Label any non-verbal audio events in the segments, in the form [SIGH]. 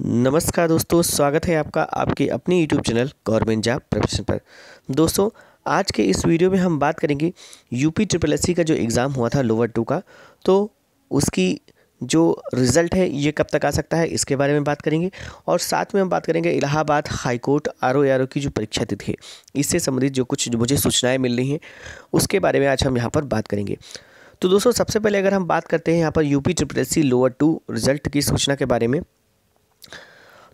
नमस्कार दोस्तों स्वागत है आपका आपके अपने YouTube channel government job profession पर दोस्तों आज के इस वीडियो में हम बात करेंगे यूपी ट्रिपल एस का जो एग्ज़ाम हुआ था लोअर टू का तो उसकी जो रिज़ल्ट है ये कब तक आ सकता है इसके बारे में बात करेंगे और साथ में हम बात करेंगे Allahabad high court R O R O की जो परीक्षा तिथि है इससे संबंधित जो कुछ जो मुझे सूचनाएँ मिल रही हैं उसके बारे में आज हम यहाँ पर बात करेंगे तो दोस्तों सबसे पहले अगर हम बात करते हैं यहाँ पर UP triple S lower two result की सूचना के बारे में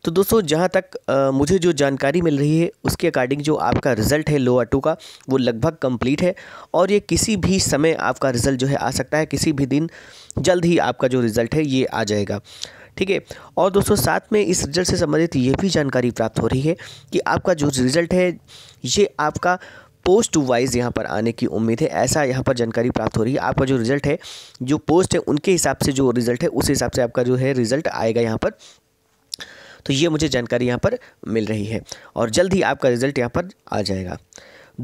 तो दोस्तों जहाँ तक आ, मुझे जो जानकारी मिल रही है उसके अकॉर्डिंग जो आपका रिज़ल्ट है लोअर टू का वो लगभग कंप्लीट है और ये किसी भी समय आपका रिज़ल्ट जो है आ सकता है किसी भी दिन जल्द ही आपका जो रिज़ल्ट है ये आ जाएगा ठीक है और दोस्तों साथ में इस रिज़ल्ट से संबंधित ये भी जानकारी प्राप्त हो रही है कि आपका जो रिज़ल्ट है ये आपका पोस्ट वाइज यहाँ पर आने की उम्मीद है ऐसा यहाँ पर जानकारी प्राप्त हो रही है आपका जो रिज़ल्ट है जो पोस्ट है उनके हिसाब से जो रिज़ल्ट है उस हिसाब से आपका जो है रिज़ल्ट आएगा यहाँ पर तो ये मुझे जानकारी यहाँ पर मिल रही है और जल्द ही आपका रिजल्ट यहाँ पर आ जाएगा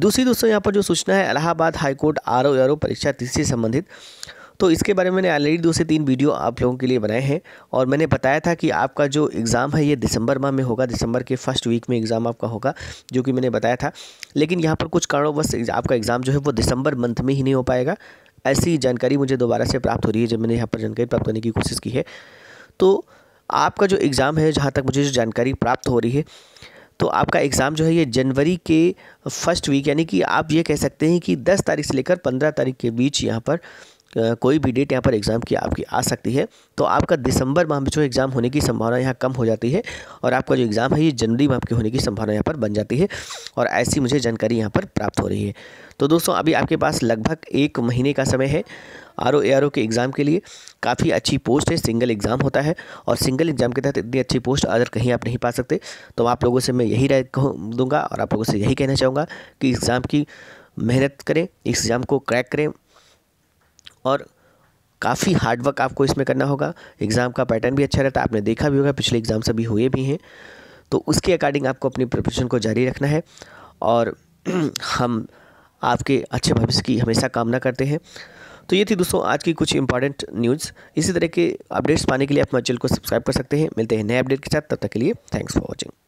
दूसरी दोस्तों यहाँ पर जो सूचना है Allahabad high court R O R O परीक्षा तीसरी संबंधित तो इसके बारे में मैंने ऑलरेडी दो से तीन वीडियो आप लोगों के लिए बनाए हैं और मैंने बताया था कि आपका जो एग्ज़ाम है ये दिसंबर माह में होगा दिसंबर के फर्स्ट वीक में एग्ज़ाम आपका होगा जो कि मैंने बताया था लेकिन यहाँ पर कुछ कारणों बस आपका एग्ज़ाम जो है वो दिसंबर मंथ में ही नहीं हो पाएगा ऐसी जानकारी मुझे दोबारा से प्राप्त हो रही है जब मैंने यहाँ पर जानकारी प्राप्त करने की कोशिश की है तो आपका जो एग्ज़ाम है जहाँ तक मुझे जो जानकारी प्राप्त हो रही है तो आपका एग्ज़ाम जो है ये जनवरी के फर्स्ट वीक यानी कि आप ये कह सकते हैं कि 10 तारीख से लेकर 15 तारीख के बीच यहाँ पर कोई भी डेट यहाँ पर एग्ज़ाम की आपकी आ सकती है तो आपका दिसंबर माह में जो एग्ज़ाम होने की संभावना यहाँ कम हो जाती है और आपका जो एग्ज़ाम है ये जनवरी माह की होने की संभावना यहाँ पर बन जाती है और ऐसी मुझे जानकारी यहाँ पर प्राप्त हो रही है तो दोस्तों अभी आपके पास लगभग एक महीने का समय है R O A R O के एग्ज़ाम के लिए काफ़ी अच्छी पोस्ट है सिंगल एग्ज़ाम होता है और सिंगल एग्ज़ाम के तहत इतनी अच्छी पोस्ट अगर कहीं आप नहीं पा सकते तो आप लोगों से मैं यही राय दूंगा और आप लोगों से यही कहना चाहूँगा कि एग्ज़ाम की मेहनत करें एग्ज़ाम को क्रैक करें और काफ़ी हार्डवर्क आपको इसमें करना होगा एग्ज़ाम का पैटर्न भी अच्छा रहता है आपने देखा भी होगा पिछले एग्ज़ाम सभी हुए भी हैं तो उसके अकॉर्डिंग आपको अपनी प्रिपरेशन को जारी रखना है और [CLEARS THROAT] हम आपके अच्छे भविष्य की हमेशा कामना करते हैं तो ये थी दोस्तों आज की कुछ इंपॉर्टेंट न्यूज़ इसी तरह के अपडेट्स पाने के लिए आप हमारे चैनल को सब्सक्राइब कर सकते हैं मिलते हैं नए अपडेट के साथ तब तक के लिए थैंक्स फॉर वॉचिंग